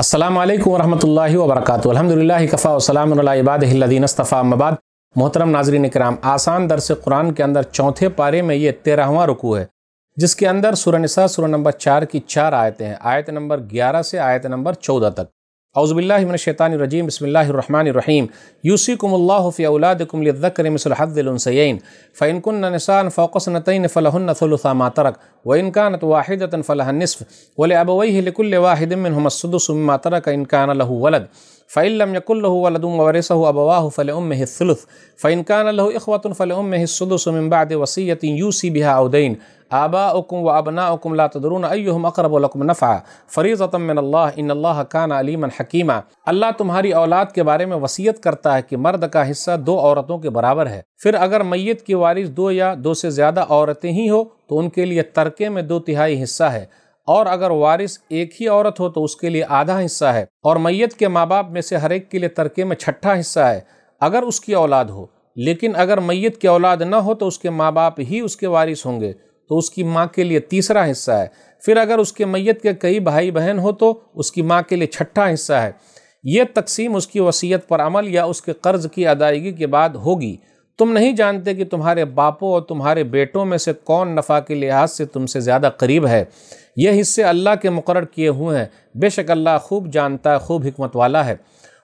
असलम वरहमल वरक अलहमदिल्ला कफ़ा वसलामबादीनस्तफ़ा मबाद मोहतरम नाजरीन इकराम आसान दरस कुरान के अंदर चौथे पारे में ये तेरहवा रुकू है जिसके अंदर सुरनसा सुर नंबर चार की चार आयतें हैं आयत नंबर ग्यारह से आयत नंबर चौदह तक أعوذ بالله من الشيطان الرجيم بسم الله الرحمن الرحيم يوصيكم الله في أولادكم للذكر مثل حظ الأنثيين فإن كن نساء فوق سنتين فلهن ثلث ما ترك وإن كانت واحدة فلها النصف ولأبويه لكل واحد منهم السدس مما ترك إن كان له ولد فإن لم يكن له ولد وورثه أبواه فلأمه الثلث فإن كان له إخوة فلأمه السدس من بعد وصية يوصي بها أو دين आबा उकुम व अबना उकुम लातदरून अयुम अकरबलकम नफ़ा फ़रीज़तमिन इन अल्लाह कान अलीमन हकीमा अल्लाह तुम्हारी औलाद के बारे में वसीयत करता है कि मर्द का हिस्सा दो औरतों के बराबर है फिर अगर मैत की वारिस दो या दो से ज़्यादा औरतें ही हो तो उनके लिए तरके में दो तिहाई हिस्सा है और अगर वारिस एक ही औरत हो तो उसके लिए आधा हिस्सा है और मैत के माँ बाप में से हर एक के लिए तरके में छठा हिस्सा है अगर उसकी औलाद हो लेकिन अगर मैत की औलाद न हो तो उसके माँ बाप ही उसके वारिस होंगे तो उसकी माँ के लिए तीसरा हिस्सा है फिर अगर उसके मैत के कई भाई बहन हो तो उसकी माँ के लिए छठा हिस्सा है ये तकसीम उसकी वसीयत पर अमल या उसके कर्ज की अदायगी के बाद होगी तुम नहीं जानते कि तुम्हारे बापों और तुम्हारे बेटों में से कौन नफ़ा के लिहाज से तुमसे ज़्यादा करीब है यह हिस्से अल्लाह के मुकर किए हुए हैं बेशक अल्लाह खूब जानता है खूब हमत वाला है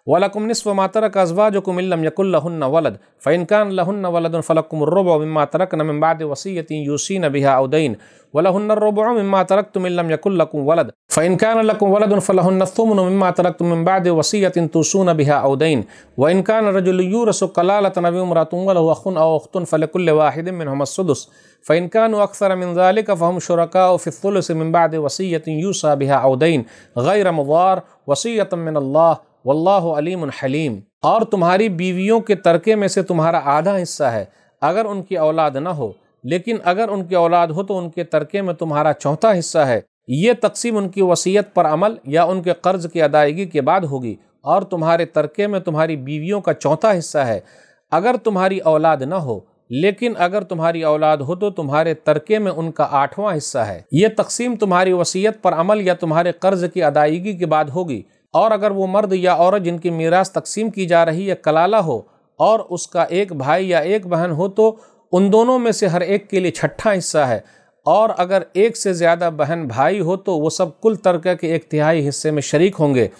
ولكم نصف ما ترك أزواجكم إن لم يكن لهن ولد فإن كان لهن ولد فلكم الربع مما تركن من بعد وصية يوصين بها أو دين ولهن الربع مما تركتم إن لم يكن لكم ولد فإن كان لكم ولد فلهن الثمن مما تركتم من بعد وصية توصون بها أو دين وإن كان رجل يورث كلالة نبي امرأة وله أخ أو أخت فلكل واحد منهم السدس فإن كانوا أكثر من ذلك فهم شركاء في الثلث من بعد وصية يوصى بها عودين غير مضار وصية من الله वल्लाह अलीम हलीम और तुम्हारी बीवियों के तरके में से तुम्हारा आधा हिस्सा है अगर उनकी औलाद ना हो लेकिन अगर उनकी औलाद हो तो उनके तरके में तुम्हारा चौथा हिस्सा है ये तकसीम उनकी वसीयत पर अमल या उनके कर्ज की अदायगी के बाद होगी और तुम्हारे तरके में तुम्हारी बीवियों का चौथा हिस्सा है अगर तुम्हारी औलाद न हो लेकिन अगर तुम्हारी औलाद हो तो तुम्हारे तरके में उनका आठवां हिस्सा है ये तकसीम तुम्हारी वसीयत पर अमल या तुम्हारे कर्ज की अदायगी के बाद होगी और अगर वो मर्द या औरत जिनकी मीरास तकसीम की जा रही या कलाला हो और उसका एक भाई या एक बहन हो तो उन दोनों में से हर एक के लिए छठा हिस्सा है और अगर एक से ज़्यादा बहन भाई हो तो वो सब कुल तरक के एक तिहाई हिस्से में शरीक होंगे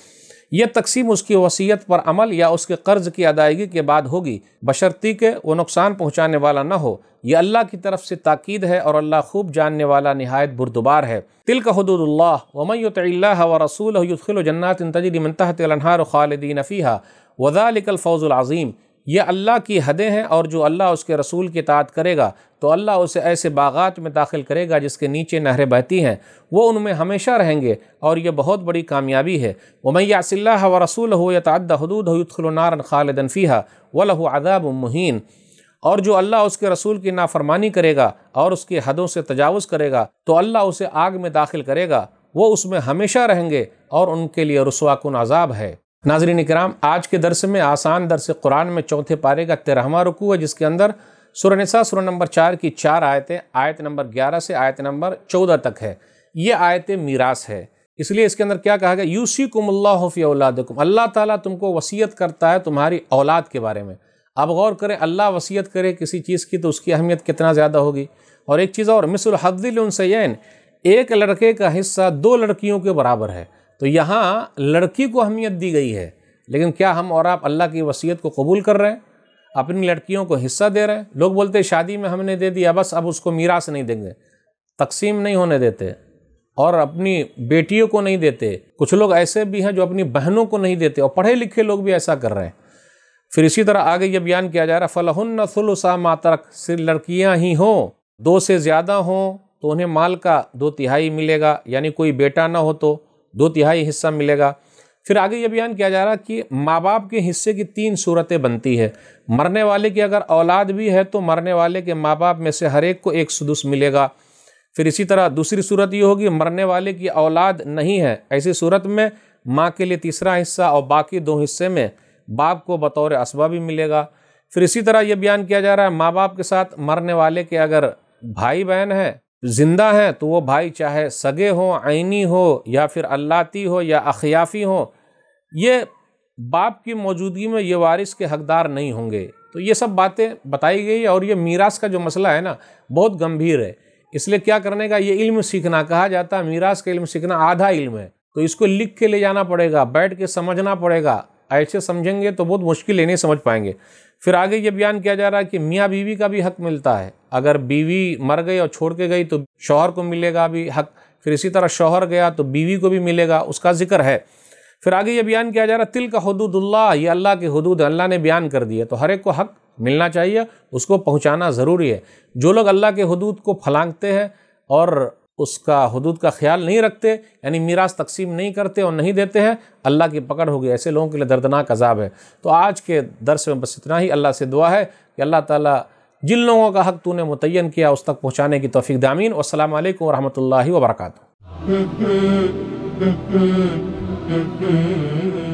यह तकसीम उसकी वसीयत पर अमल या उसके कर्ज की अदायगी के बाद होगी बशर्ती के वो नुकसान पहुँचाने वाला न हो यह अल्लाह की तरफ से ताकीद है और अल्लाह खूब जानने वाला नहायत बुरदुबार है तिल का हदूदल्ला व रसूल युखिल जन्नात तजरी मनतहतार खालदी फ़ीहा वज़ालिकल फ़ौज़ुल अज़ीम ये अल्लाह की हदें हैं और जो अल्लाह उसके रसूल की तात करेगा तो अल्लाह उसे ऐसे बागात में दाखिल करेगा जिसके नीचे नहरें बहती हैं वो उनमें हमेशा रहेंगे और ये बहुत बड़ी कामयाबी है वमैयासिल्ला व रसूल हो यद हदूद होतनारन खालदन फ़ीहा अदाब महीन और जो अल्लाह उसके रसूल की नाफरमानी करेगा और उसकी हदों से तजावज़ करेगा तो अल्लाह उसे आग में दाखिल करेगा वो उसमें हमेशा रहेंगे और उनके लिए रसवाकुन अजाब है नाजरीन कराम आज के दरस में आसान दरस कुरान में चौथे पारे का तेरहवा रुकू है जिसके अंदर सुरनसा सुर नंबर चार की चार आयतें आयत नंबर ग्यारह से आयत नंबर चौदह तक है ये आयत मीरास है इसलिए इसके अंदर क्या कहा गया यूसी कुमल्लाफ़ी औलादकुम अल्लाह ताला तुमको वसीयत करता है तुम्हारी औलाद के बारे में अब गौर करें अल्लाह वसीयत करे किसी चीज़ की तो उसकी अहमियत कितना ज़्यादा होगी और एक चीज़ और मिसल हद्दिल एक लड़के का हिस्सा दो लड़कियों के बराबर है तो यहाँ लड़की को अहमियत दी गई है लेकिन क्या हम और आप अल्लाह की वसीयत को कबूल कर रहे हैं अपनी लड़कियों को हिस्सा दे रहे हैं लोग बोलते शादी में हमने दे दिया बस अब उसको मीरास नहीं देंगे तकसीम नहीं होने देते और अपनी बेटियों को नहीं देते कुछ लोग ऐसे भी हैं जो अपनी बहनों को नहीं देते और पढ़े लिखे लोग भी ऐसा कर रहे हैं फिर इसी तरह आगे ये बयान किया जा रहा है फ़लहन फुलसा मातरक सिर्फ लड़कियाँ ही हों दो से ज़्यादा हों तो उन्हें माल का दो तिहाई मिलेगा यानी कोई बेटा ना हो तो दो तिहाई हिस्सा मिलेगा फिर आगे ये बयान किया जा रहा कि माँ बाप के हिस्से की तीन सूरतें बनती है मरने वाले की अगर औलाद भी है तो मरने वाले के माँ बाप में से हर एक को एक सुदुस मिलेगा फिर इसी तरह दूसरी सूरत ये होगी मरने वाले की औलाद नहीं है ऐसी सूरत में माँ के लिए तीसरा हिस्सा और बाकी दो हिस्से में बाप को बतौर असबा भी मिलेगा फिर इसी तरह ये बयान किया जा रहा है माँ बाप के साथ मरने वाले के अगर भाई बहन हैं ज़िंदा हैं तो वो भाई चाहे सगे हों आइनी हो या फिर अल्लाती हो या अखियाफ़ी हो ये बाप की मौजूदगी में ये वारिस के हकदार नहीं होंगे तो ये सब बातें बताई गई और ये मीरास का जो मसला है ना बहुत गंभीर है इसलिए क्या करने का ये इल्म सीखना कहा जाता है मीरास का इल्म सीखना आधा इल्म है तो इसको लिख के ले जाना पड़ेगा बैठ के समझना पड़ेगा ऐसे समझेंगे तो बहुत मुश्किल है नहीं समझ पाएंगे फिर आगे ये बयान किया जा रहा है कि मियाँ बीवी का भी हक मिलता है अगर बीवी मर गई और छोड़ के गई तो शौहर को मिलेगा भी हक फिर इसी तरह शोहर गया तो बीवी को भी मिलेगा उसका जिक्र है फिर आगे ये बयान किया जा रहा है तिल का हदूदुल्ला ये अल्लाह के हदूद अल्लाह ने बयान कर दिया तो हर एक को हक मिलना चाहिए उसको पहुँचाना ज़रूरी है जो लोग अल्लाह के हदूद को फलांगते हैं और उसका हदूद का ख्याल नहीं रखते यानी मीरास तकसीम नहीं करते और नहीं देते हैं अल्लाह की पकड़ होगी ऐसे लोगों के लिए दर्दनाक अजाब है तो आज के दरस में बस इतना ही अल्लाह से दुआ है कि अल्लाह ताला जिन लोगों का हक तूने मुतन किया उस तक पहुँचाने की तोफ़ी दामीन अल्लाम वरहमत ला